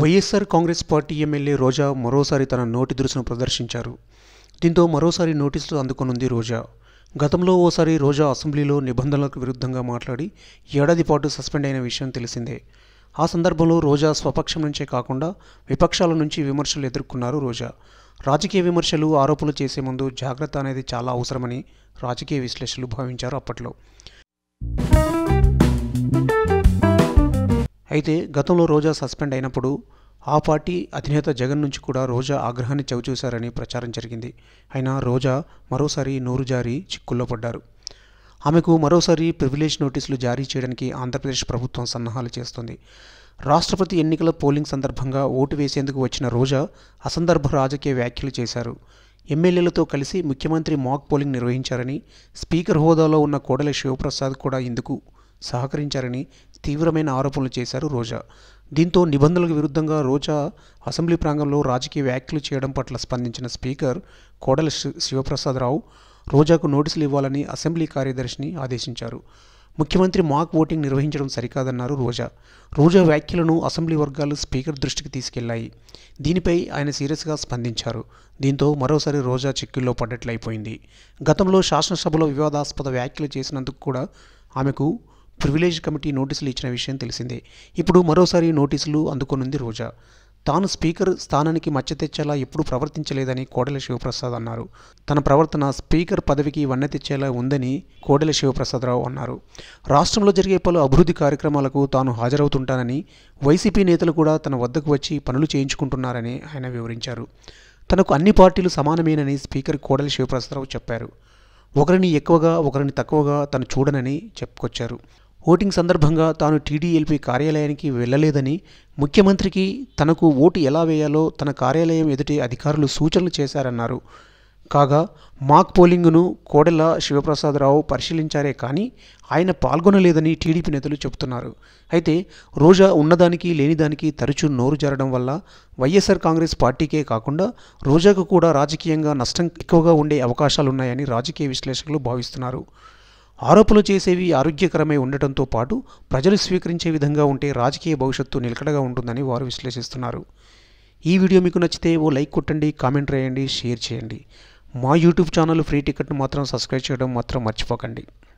YSR Congress party MLA Roja మరోసారి తన నోటి దురుసును ప్రదర్శించారు దీంతో మరోసారి నోటీసులు అందుకొనుంది రోజా గతంలో ఓసారి రోజా అసెంబ్లీలో నిబంధనలకు విరుద్ధంగా మాట్లాడి ఏడాది పాటు సస్పెండ్ అయిన విషయం తెలిసిందే ఆ సందర్భంలో రోజా స్వపక్షం నుంచే కాకుండా విపక్షాల నుంచి విమర్శలు ఎదుర్కొన్నారు రోజా రాజకీయ విమర్శలు ఆరోపణలు చేసే ముందు జాగ్రత్త అనేది చాలా అవసరమని రాజకీయ విశ్లేషకులు భావించారు అప్పట్లో అయితే గతంలో రోజా సస్పెండ్ అయినప్పుడు ఆ పార్టీ అధినేత జగన్ నుంచి కూడా రోజా ఆగ్రహాన్ని చవిచూశారని ప్రచారం జరిగింది అయినా రోజా మరోసారి నోరు జారి చిక్కుల్లో పడ్డారు ఆమెకు మరోసారి ప్రివిలేజ్ నోటీసులు జారీ చేయడానికి ఆంధ్రప్రదేశ్ ప్రభుత్వం సన్నాహాలు చేస్తుంది రాష్ట్రపతి ఎన్నికల పోలింగ్ సందర్భంగా ఓటు వేసేందుకు వచ్చిన రోజా అసందర్భ రాజకీయ వ్యాఖ్యలు చేశారు ఎమ్మెల్యేలతో కలిసి ముఖ్యమంత్రి మాక్ పోలింగ్ నిర్వహించారని స్పీకర్ హోదాలో ఉన్న కోడల శివప్రసాద్ కూడా ఇందుకు సహకరించారని తీవ్రమైన ఆరోపణలు చేశారు రోజా దీంతో నిబంధనలకు విరుద్ధంగా రోజా అసెంబ్లీ ప్రాంగంలో రాజకీయ వ్యాఖ్యలు చేయడం పట్ల స్పందించిన స్పీకర్ కోడల శివప్రసాదరావు రోజాకు నోటీసులు ఇవ్వాలని అసెంబ్లీ కార్యదర్శిని ఆదేశించారు ముఖ్యమంత్రి మాక్ ఓటింగ్ నిర్వహించడం సరికాదన్నారు రోజా రోజా వ్యాఖ్యలను అసెంబ్లీ వర్గాలు స్పీకర్ దృష్టికి తీసుకెళ్లాయి దీనిపై ఆయన సీరియస్గా స్పందించారు దీంతో మరోసారి రోజా చిక్కుల్లో పడ్డట్లయిపోయింది గతంలో శాసనసభలో వివాదాస్పద వ్యాఖ్యలు చేసినందుకు కూడా ఆమెకు ప్రివిలేజ్ కమిటీ నోటీసులు ఇచ్చిన విషయం తెలిసిందే ఇప్పుడు మరోసారి నోటీసులు అందుకోనుంది రోజా తాను స్పీకర్ స్థానానికి మచ్చ తెచ్చేలా ఎప్పుడూ ప్రవర్తించలేదని కోడెల శివప్రసాద్ అన్నారు తన ప్రవర్తన స్పీకర్ పదవికి వన్నె తెచ్చేలా ఉందని కోడెల శివప్రసాదరావు అన్నారు రాష్ట్రంలో జరిగే పలు అభివృద్ధి కార్యక్రమాలకు తాను హాజరవుతుంటానని వైసీపీ నేతలు కూడా తన వద్దకు వచ్చి పనులు చేయించుకుంటున్నారని ఆయన వివరించారు తనకు అన్ని పార్టీలు సమానమేనని స్పీకర్ కోడెల శివప్రసాదరావు చెప్పారు ఒకరిని ఎక్కువగా ఒకరిని తక్కువగా తను చూడనని చెప్పుకొచ్చారు ఓటింగ్ సందర్భంగా తాను టీడీఎల్పీ కార్యాలయానికి వెళ్లలేదని ముఖ్యమంత్రికి తనకు ఓటు ఎలా వేయాలో తన కార్యాలయం ఎదుటి అధికారులు సూచనలు చేశారన్నారు కాగా మాక్ పోలింగ్ను కోడెల శివప్రసాదరావు పరిశీలించారే కానీ ఆయన పాల్గొనలేదని టీడీపీ నేతలు చెబుతున్నారు అయితే రోజా ఉన్నదానికి లేనిదానికి తరచూ నోరు జరడం వల్ల వైఎస్ఆర్ కాంగ్రెస్ పార్టీకే కాకుండా రోజాకు కూడా రాజకీయంగా నష్టం ఎక్కువగా ఉండే అవకాశాలున్నాయని రాజకీయ విశ్లేషకులు భావిస్తున్నారు ఆరోపణలు చేసేవి ఆరోగ్యకరమై ఉండటంతో పాటు ప్రజలు స్వీకరించే విధంగా ఉంటే రాజకీయ భవిష్యత్తు నిలకడగా ఉంటుందని వారు విశ్లేషిస్తున్నారు ఈ వీడియో మీకు నచ్చితే ఓ లైక్ కొట్టండి కామెంట్ రాయండి షేర్ చేయండి మా యూట్యూబ్ ఛానల్ ఫ్రీ టికెట్ను మాత్రం సబ్స్క్రైబ్ చేయడం మాత్రం మర్చిపోకండి